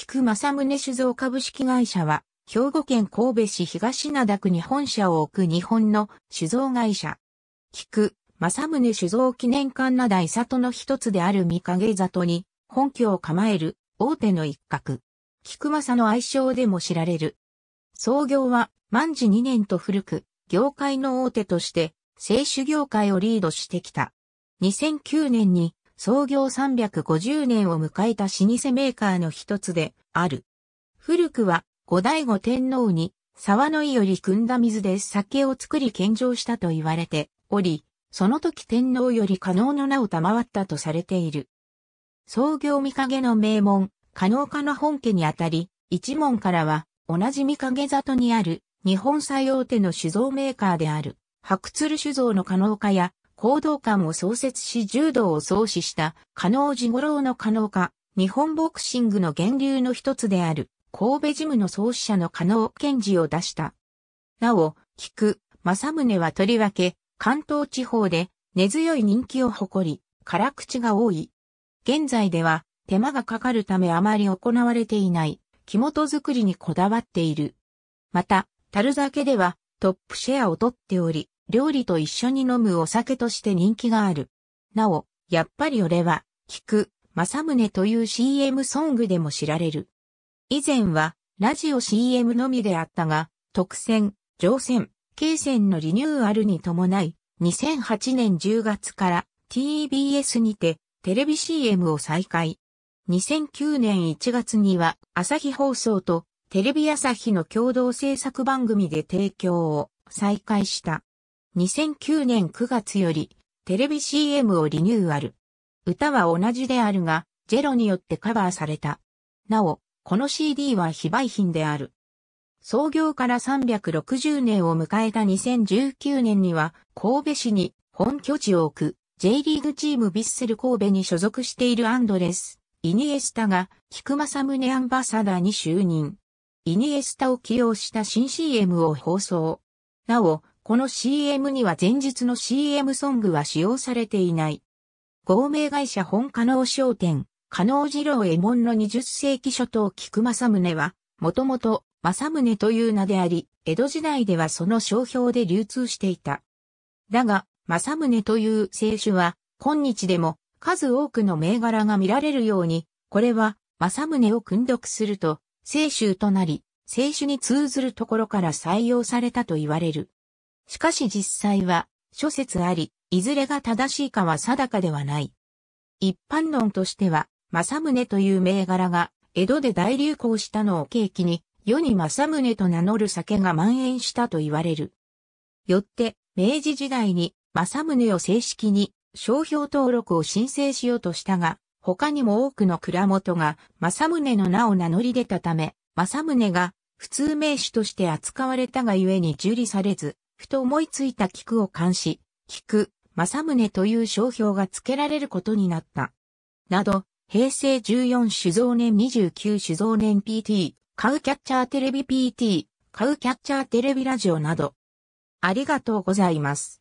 菊正宗酒造株式会社は、兵庫県神戸市東灘区に本社を置く日本の酒造会社。菊正宗酒造記念館な大里の一つである三影里に本拠を構える大手の一角。菊正の愛称でも知られる。創業は万事2年と古く、業界の大手として、清酒業界をリードしてきた。2009年に創業350年を迎えた老舗メーカーの一つである。古くは後醍醐天皇に沢の井より汲んだ水で酒を作り献上したと言われており、その時天皇より加納の名を賜ったとされている。創業見影の名門、加納家の本家にあたり、一門からは同じ見影里にある日本最大手の酒造メーカーである白鶴酒造の加納家や講道館を創設し柔道を創始した加納治五郎の加納家、日本ボクシングの源流の一つである神戸ジムの創始者の加納健事を出した。なお、菊、正宗はとりわけ、関東地方で根強い人気を誇り、辛口が多い。現在では手間がかかるためあまり行われていない木本作りにこだわっている。また、樽酒ではトップシェアを取っており、料理と一緒に飲むお酒として人気がある。なお、やっぱり俺は、聞く、正宗という CM ソングでも知られる。以前は、ラジオ CM のみであったが、特選、乗船、京船のリニューアルに伴い、2008年10月から TBS にてテレビ CM を再開。2009年1月には朝日放送とテレビ朝日の共同制作番組で提供を再開した。2009年9月よりテレビ CM をリニューアル。歌は同じであるが、ジェロによってカバーされた。なお、この CD は非売品である。創業から360年を迎えた2019年には、神戸市に本拠地を置く J リーグチームビッセル神戸に所属しているアンドレス、イニエスタが菊正宗アンバサダーに就任。イニエスタを起用した新 CM を放送。なお、この CM には前日の CM ソングは使用されていない。合名会社本加納商店、加納二郎右衛門の20世紀初頭菊正宗は、もともと正宗という名であり、江戸時代ではその商標で流通していた。だが、正宗という清酒は、今日でも数多くの銘柄が見られるように、これは正宗を訓読すると、清酒となり、清酒に通ずるところから採用されたと言われる。しかし実際は、諸説あり、いずれが正しいかは定かではない。一般論としては、政宗という銘柄が、江戸で大流行したのを契機に、世に政宗と名乗る酒が蔓延したと言われる。よって、明治時代に、政宗を正式に、商標登録を申請しようとしたが、他にも多くの蔵元が、政宗の名を名乗り出たため、政宗が、普通名詞として扱われたがゆえに受理されず、ふと思いついた菊を監視、菊、正宗という商標が付けられることになった。など、平成14酒造年29酒造年 PT、カウキャッチャーテレビ PT、カウキャッチャーテレビラジオなど。ありがとうございます。